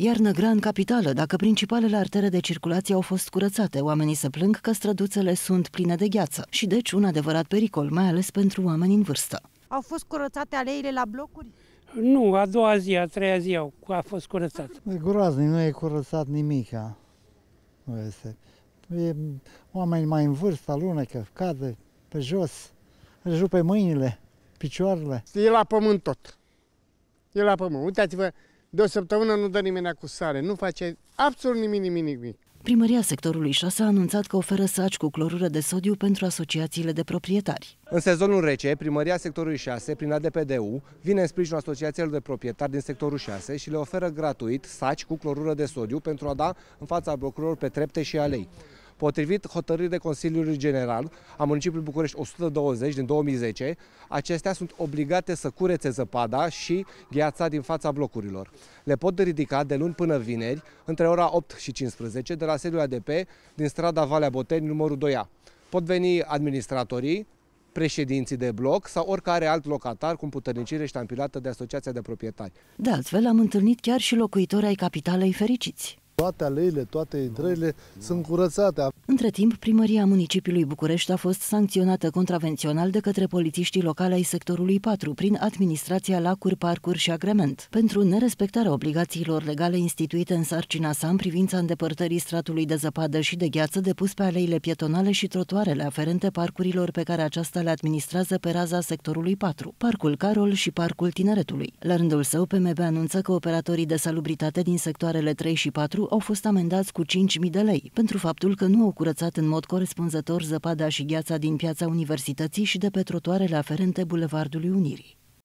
Iarnă grea în capitală, dacă principalele artere de circulație au fost curățate, oamenii se plâng că străduțele sunt pline de gheață și deci un adevărat pericol, mai ales pentru oameni în vârstă. Au fost curățate aleile la blocuri? Nu, a doua zi, a treia zi au, a fost curățat. E groaznic, nu e curățat nimic. Nu este. E oameni mai în vârstă, alunecă, cade pe jos, își rupe mâinile, picioarele. E la pământ tot. E la pământ. Uitați-vă de o săptămână nu dă nimeni cu sare, nu face absolut nimic, nimic, nimic. Primăria sectorului 6 a anunțat că oferă saci cu clorură de sodiu pentru asociațiile de proprietari. În sezonul rece, primăria sectorului 6, prin ADPDU, vine în sprijinul asociațiilor de proprietari din sectorul 6 și le oferă gratuit saci cu clorură de sodiu pentru a da în fața blocurilor pe trepte și alei. Potrivit hotărârii Consiliului General a municipiului București 120 din 2010, acestea sunt obligate să curețe zăpada și gheața din fața blocurilor. Le pot ridica de luni până vineri, între ora 8 și 15, de la sediul ADP din strada Valea Boteni, numărul 2A. Pot veni administratorii, președinții de bloc sau oricare alt locatar cu puternicire ștampilată de Asociația de Proprietari. De altfel, am întâlnit chiar și locuitori ai capitalei fericiți. Toate aleile, toate intrările sunt curățate. Între timp, primăria municipiului București a fost sancționată contravențional de către polițiștii locali ai sectorului 4 prin administrația lacuri, parcuri și agrement pentru nerespectarea obligațiilor legale instituite în sarcina sa în privința îndepărtării stratului de zăpadă și de gheață depus pe aleile pietonale și trotuarele aferente parcurilor pe care aceasta le administrează pe raza sectorului 4, Parcul Carol și Parcul Tineretului. La rândul său, PMB anunță că operatorii de salubritate din sectoarele 3 și 4 au fost amendați cu 5.000 de lei pentru faptul că nu au curățat în mod corespunzător zăpada și gheața din piața Universității și de pe trotuarele aferente Bulevardului Unirii.